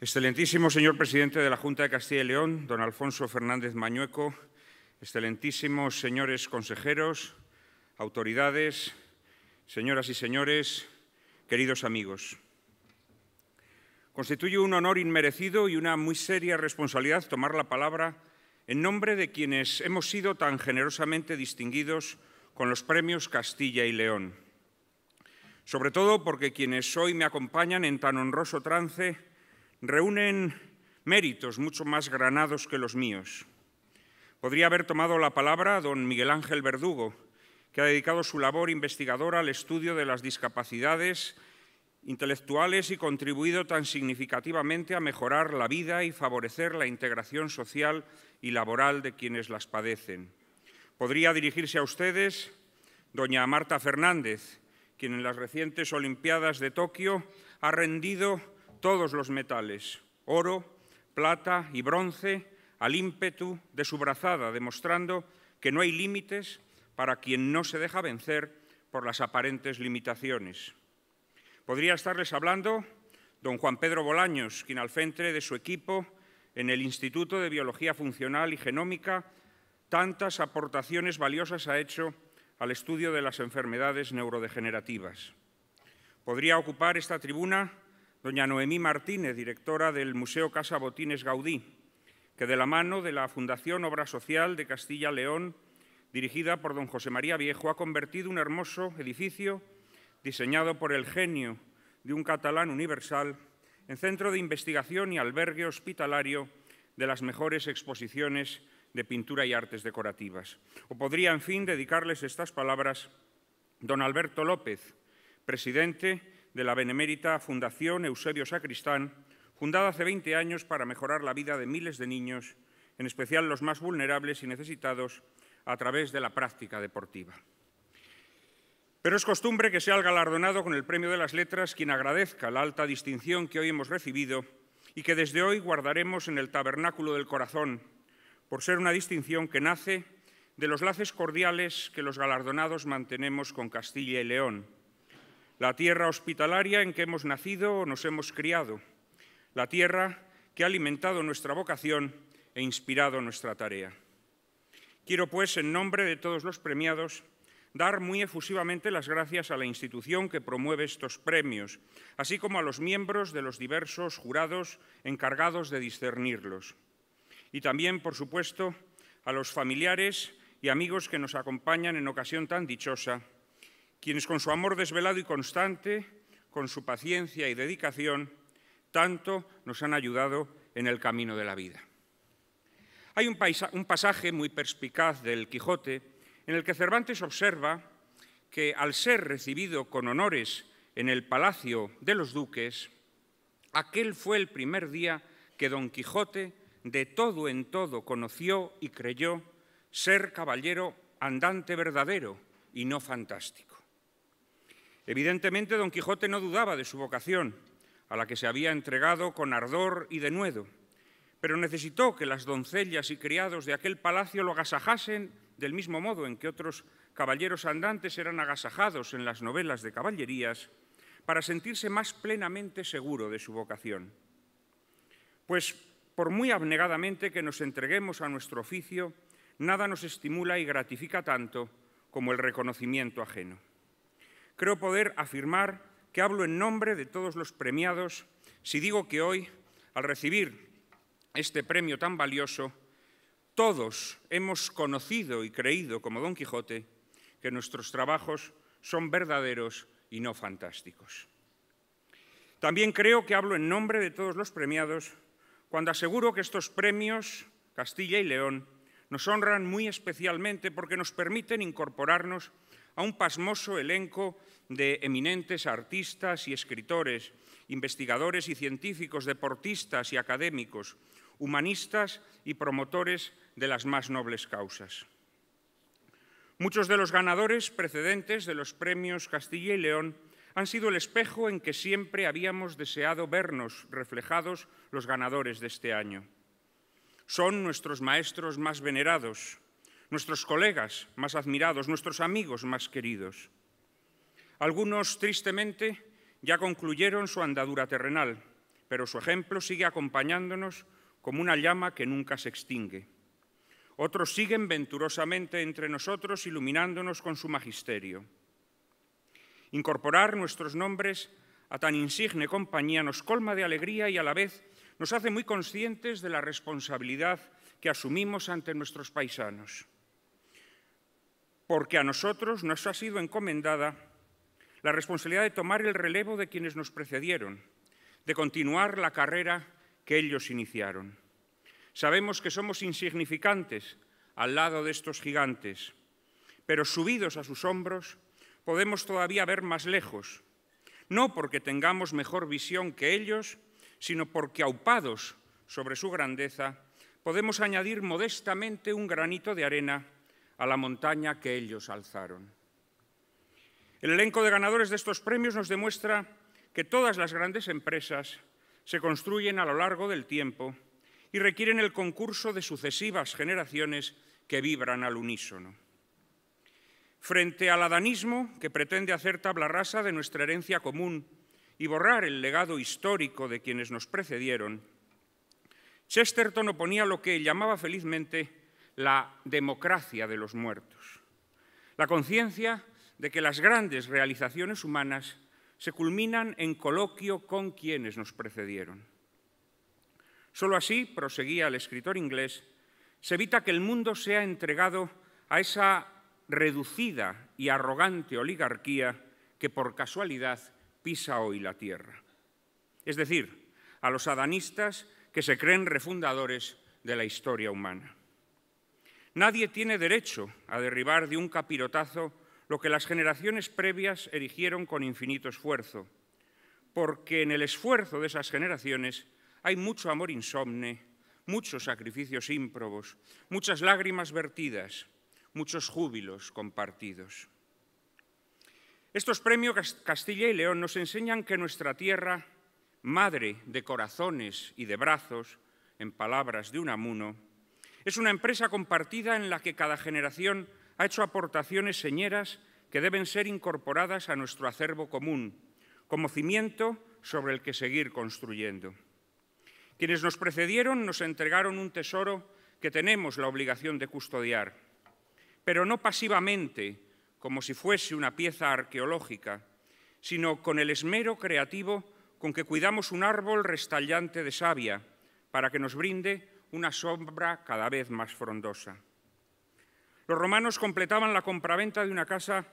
Excelentísimo señor presidente de la Junta de Castilla y León, don Alfonso Fernández Mañueco, excelentísimos señores consejeros, autoridades, señoras y señores, queridos amigos. Constituye un honor inmerecido y una muy seria responsabilidad tomar la palabra en nombre de quienes hemos sido tan generosamente distinguidos con los premios Castilla y León. Sobre todo porque quienes hoy me acompañan en tan honroso trance reúnen méritos mucho más granados que los míos. Podría haber tomado la palabra don Miguel Ángel Verdugo, que ha dedicado su labor investigadora al estudio de las discapacidades intelectuales y contribuido tan significativamente a mejorar la vida y favorecer la integración social y laboral de quienes las padecen. Podría dirigirse a ustedes doña Marta Fernández, quien en las recientes Olimpiadas de Tokio ha rendido todos los metales, oro, plata y bronce, al ímpetu de su brazada, demostrando que no hay límites para quien no se deja vencer por las aparentes limitaciones. Podría estarles hablando don Juan Pedro Bolaños, quien al frente de su equipo en el Instituto de Biología Funcional y Genómica tantas aportaciones valiosas ha hecho al estudio de las enfermedades neurodegenerativas. Podría ocupar esta tribuna doña Noemí Martínez, directora del Museo Casa Botines Gaudí, que de la mano de la Fundación Obra Social de Castilla-León, dirigida por don José María Viejo, ha convertido un hermoso edificio diseñado por el genio de un catalán universal en centro de investigación y albergue hospitalario de las mejores exposiciones de pintura y artes decorativas. O podría, en fin, dedicarles estas palabras don Alberto López, presidente de la benemérita Fundación Eusebio Sacristán, fundada hace 20 años para mejorar la vida de miles de niños, en especial los más vulnerables y necesitados, a través de la práctica deportiva. Pero es costumbre que sea el galardonado con el Premio de las Letras quien agradezca la alta distinción que hoy hemos recibido y que desde hoy guardaremos en el tabernáculo del corazón, por ser una distinción que nace de los laces cordiales que los galardonados mantenemos con Castilla y León, la tierra hospitalaria en que hemos nacido o nos hemos criado, la tierra que ha alimentado nuestra vocación e inspirado nuestra tarea. Quiero, pues, en nombre de todos los premiados, dar muy efusivamente las gracias a la institución que promueve estos premios, así como a los miembros de los diversos jurados encargados de discernirlos. Y también, por supuesto, a los familiares y amigos que nos acompañan en ocasión tan dichosa quienes con su amor desvelado y constante, con su paciencia y dedicación, tanto nos han ayudado en el camino de la vida. Hay un, pasaje muy perspicaz del Quijote en el que Cervantes observa que al ser recibido con honores en el palacio de los duques, aquel fue el primer día que don Quijote de todo en todo conoció y creyó ser caballero andante verdadero y no fantástico. Evidentemente, don Quijote no dudaba de su vocación, a la que se había entregado con ardor y denuedo, pero necesitó que las doncellas y criados de aquel palacio lo agasajasen del mismo modo en que otros caballeros andantes eran agasajados en las novelas de caballerías, para sentirse más plenamente seguro de su vocación. Pues, por muy abnegadamente que nos entreguemos a nuestro oficio, nada nos estimula y gratifica tanto como el reconocimiento ajeno creo poder afirmar que hablo en nombre de todos los premiados si digo que hoy, al recibir este premio tan valioso, todos hemos conocido y creído, como Don Quijote, que nuestros trabajos son verdaderos y no fantásticos. También creo que hablo en nombre de todos los premiados cuando aseguro que estos premios, Castilla y León, nos honran muy especialmente porque nos permiten incorporarnos a un pasmoso elenco de eminentes artistas y escritores, investigadores y científicos, deportistas y académicos, humanistas y promotores de las más nobles causas. Muchos de los ganadores precedentes de los premios Castilla y León han sido el espejo en que siempre habíamos deseado vernos reflejados los ganadores de este año. Son nuestros maestros más venerados, nuestros colegas más admirados, nuestros amigos más queridos. Algunos, tristemente, ya concluyeron su andadura terrenal, pero su ejemplo sigue acompañándonos como una llama que nunca se extingue. Otros siguen venturosamente entre nosotros, iluminándonos con su magisterio. Incorporar nuestros nombres a tan insigne compañía nos colma de alegría y a la vez nos hace muy conscientes de la responsabilidad que asumimos ante nuestros paisanos porque a nosotros nos ha sido encomendada la responsabilidad de tomar el relevo de quienes nos precedieron, de continuar la carrera que ellos iniciaron. Sabemos que somos insignificantes al lado de estos gigantes, pero subidos a sus hombros podemos todavía ver más lejos, no porque tengamos mejor visión que ellos, sino porque aupados sobre su grandeza podemos añadir modestamente un granito de arena a la montaña que ellos alzaron. El elenco de ganadores de estos premios nos demuestra que todas las grandes empresas se construyen a lo largo del tiempo y requieren el concurso de sucesivas generaciones que vibran al unísono. Frente al adanismo que pretende hacer tabla rasa de nuestra herencia común y borrar el legado histórico de quienes nos precedieron, Chesterton oponía lo que llamaba felizmente la democracia de los muertos, la conciencia de que las grandes realizaciones humanas se culminan en coloquio con quienes nos precedieron. Solo así, proseguía el escritor inglés, se evita que el mundo sea entregado a esa reducida y arrogante oligarquía que por casualidad pisa hoy la tierra. Es decir, a los adanistas que se creen refundadores de la historia humana. Nadie tiene derecho a derribar de un capirotazo lo que las generaciones previas erigieron con infinito esfuerzo, porque en el esfuerzo de esas generaciones hay mucho amor insomne, muchos sacrificios ímprobos, muchas lágrimas vertidas, muchos júbilos compartidos. Estos premios Castilla y León nos enseñan que nuestra tierra, madre de corazones y de brazos, en palabras de un amuno, es una empresa compartida en la que cada generación ha hecho aportaciones señeras que deben ser incorporadas a nuestro acervo común, como cimiento sobre el que seguir construyendo. Quienes nos precedieron nos entregaron un tesoro que tenemos la obligación de custodiar, pero no pasivamente, como si fuese una pieza arqueológica, sino con el esmero creativo con que cuidamos un árbol restallante de savia para que nos brinde una sombra cada vez más frondosa. Los romanos completaban la compraventa de una casa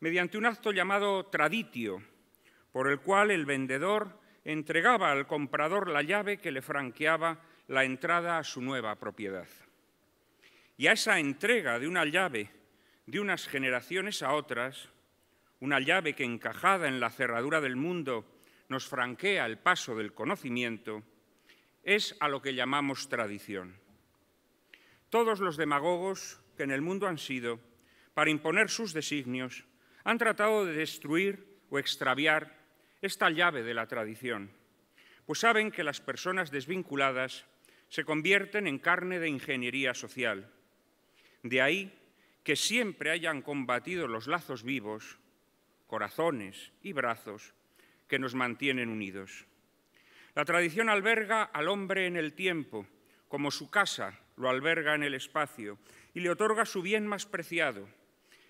mediante un acto llamado traditio, por el cual el vendedor entregaba al comprador la llave que le franqueaba la entrada a su nueva propiedad. Y a esa entrega de una llave de unas generaciones a otras, una llave que encajada en la cerradura del mundo nos franquea el paso del conocimiento, es a lo que llamamos tradición. Todos los demagogos que en el mundo han sido, para imponer sus designios, han tratado de destruir o extraviar esta llave de la tradición, pues saben que las personas desvinculadas se convierten en carne de ingeniería social. De ahí que siempre hayan combatido los lazos vivos, corazones y brazos que nos mantienen unidos. La tradición alberga al hombre en el tiempo, como su casa lo alberga en el espacio, y le otorga su bien más preciado,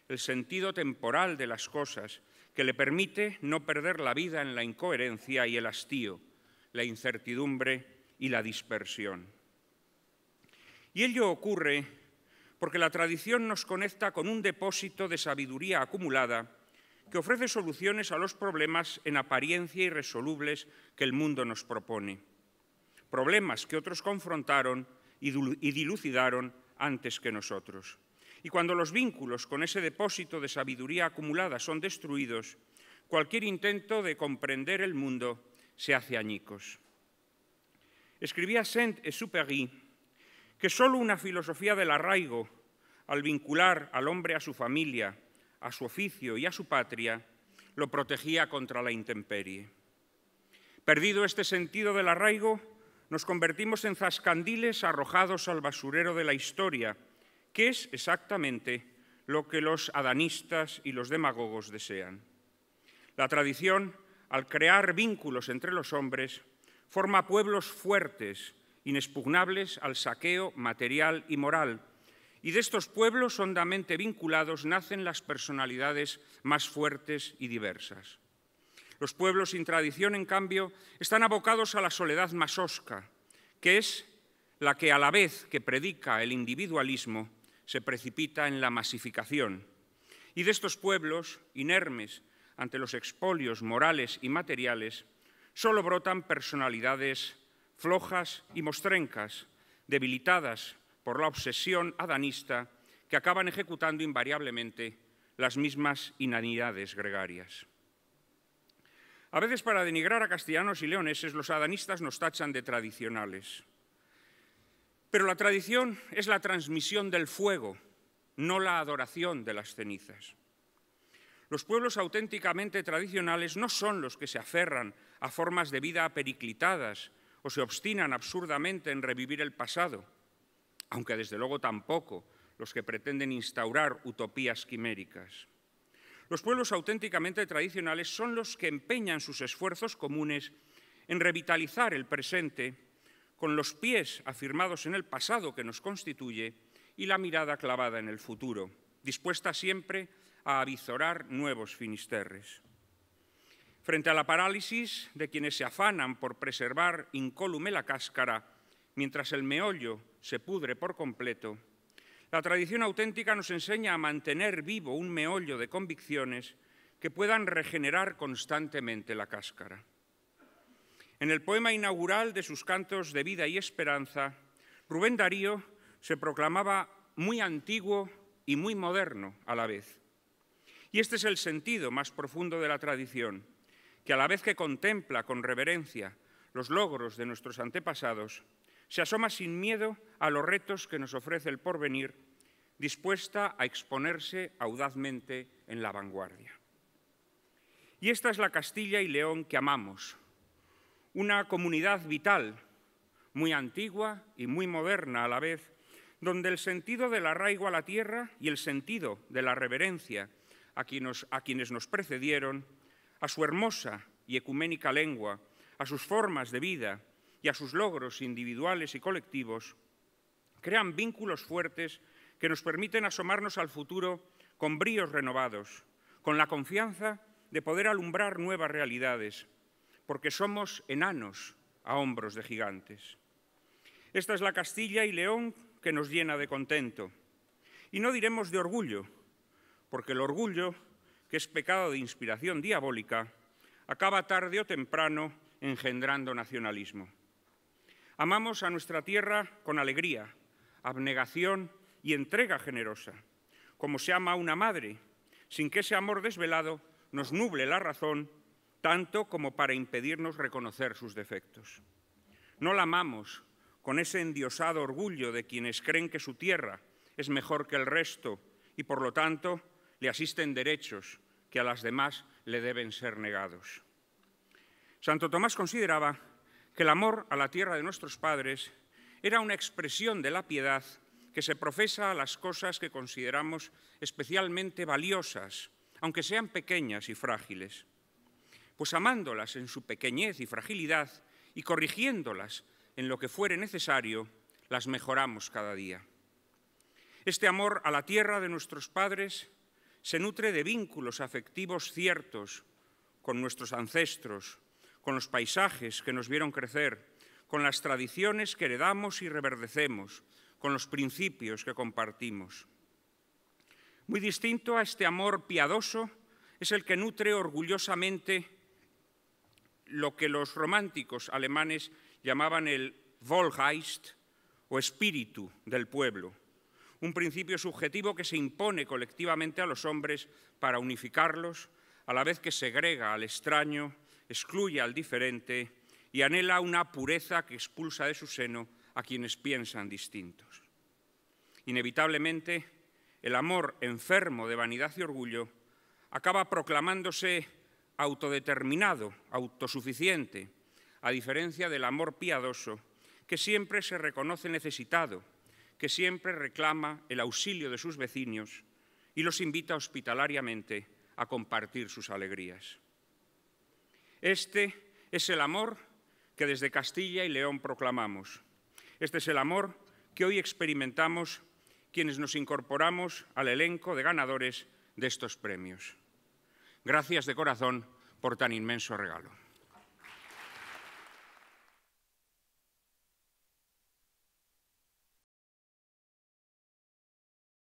el sentido temporal de las cosas, que le permite no perder la vida en la incoherencia y el hastío, la incertidumbre y la dispersión. Y ello ocurre porque la tradición nos conecta con un depósito de sabiduría acumulada que ofrece soluciones a los problemas en apariencia irresolubles que el mundo nos propone. Problemas que otros confrontaron y dilucidaron antes que nosotros. Y cuando los vínculos con ese depósito de sabiduría acumulada son destruidos, cualquier intento de comprender el mundo se hace añicos. Escribía Saint-Exupéry que solo una filosofía del arraigo, al vincular al hombre a su familia, a su oficio y a su patria, lo protegía contra la intemperie. Perdido este sentido del arraigo, nos convertimos en zascandiles arrojados al basurero de la historia, que es exactamente lo que los adanistas y los demagogos desean. La tradición, al crear vínculos entre los hombres, forma pueblos fuertes, inexpugnables al saqueo material y moral, y de estos pueblos hondamente vinculados nacen las personalidades más fuertes y diversas. Los pueblos sin tradición, en cambio, están abocados a la soledad más osca, que es la que a la vez que predica el individualismo se precipita en la masificación. Y de estos pueblos, inermes ante los expolios morales y materiales, solo brotan personalidades flojas y mostrencas, debilitadas por la obsesión adanista que acaban ejecutando invariablemente las mismas inanidades gregarias. A veces para denigrar a castellanos y leoneses los adanistas nos tachan de tradicionales. Pero la tradición es la transmisión del fuego, no la adoración de las cenizas. Los pueblos auténticamente tradicionales no son los que se aferran a formas de vida periclitadas o se obstinan absurdamente en revivir el pasado aunque desde luego tampoco los que pretenden instaurar utopías quiméricas. Los pueblos auténticamente tradicionales son los que empeñan sus esfuerzos comunes en revitalizar el presente con los pies afirmados en el pasado que nos constituye y la mirada clavada en el futuro, dispuesta siempre a avizorar nuevos finisterres. Frente a la parálisis de quienes se afanan por preservar incólume la cáscara, mientras el meollo se pudre por completo, la tradición auténtica nos enseña a mantener vivo un meollo de convicciones que puedan regenerar constantemente la cáscara. En el poema inaugural de sus cantos de vida y esperanza, Rubén Darío se proclamaba muy antiguo y muy moderno a la vez. Y este es el sentido más profundo de la tradición, que a la vez que contempla con reverencia los logros de nuestros antepasados, se asoma sin miedo a los retos que nos ofrece el porvenir, dispuesta a exponerse audazmente en la vanguardia. Y esta es la Castilla y León que amamos, una comunidad vital, muy antigua y muy moderna a la vez, donde el sentido del arraigo a la tierra y el sentido de la reverencia a, quienes, a quienes nos precedieron, a su hermosa y ecuménica lengua, a sus formas de vida, y a sus logros individuales y colectivos, crean vínculos fuertes que nos permiten asomarnos al futuro con bríos renovados, con la confianza de poder alumbrar nuevas realidades, porque somos enanos a hombros de gigantes. Esta es la Castilla y León que nos llena de contento. Y no diremos de orgullo, porque el orgullo, que es pecado de inspiración diabólica, acaba tarde o temprano engendrando nacionalismo. Amamos a nuestra tierra con alegría, abnegación y entrega generosa, como se ama a una madre, sin que ese amor desvelado nos nuble la razón tanto como para impedirnos reconocer sus defectos. No la amamos con ese endiosado orgullo de quienes creen que su tierra es mejor que el resto y por lo tanto le asisten derechos que a las demás le deben ser negados. Santo Tomás consideraba que el amor a la tierra de nuestros padres era una expresión de la piedad que se profesa a las cosas que consideramos especialmente valiosas, aunque sean pequeñas y frágiles. Pues amándolas en su pequeñez y fragilidad y corrigiéndolas en lo que fuere necesario, las mejoramos cada día. Este amor a la tierra de nuestros padres se nutre de vínculos afectivos ciertos con nuestros ancestros, con los paisajes que nos vieron crecer, con las tradiciones que heredamos y reverdecemos, con los principios que compartimos. Muy distinto a este amor piadoso es el que nutre orgullosamente lo que los románticos alemanes llamaban el Volgeist, o espíritu del pueblo, un principio subjetivo que se impone colectivamente a los hombres para unificarlos, a la vez que segrega al extraño excluye al diferente y anhela una pureza que expulsa de su seno a quienes piensan distintos. Inevitablemente, el amor enfermo de vanidad y orgullo acaba proclamándose autodeterminado, autosuficiente, a diferencia del amor piadoso, que siempre se reconoce necesitado, que siempre reclama el auxilio de sus vecinos y los invita hospitalariamente a compartir sus alegrías. Este es el amor que desde Castilla y León proclamamos. Este es el amor que hoy experimentamos quienes nos incorporamos al elenco de ganadores de estos premios. Gracias de corazón por tan inmenso regalo.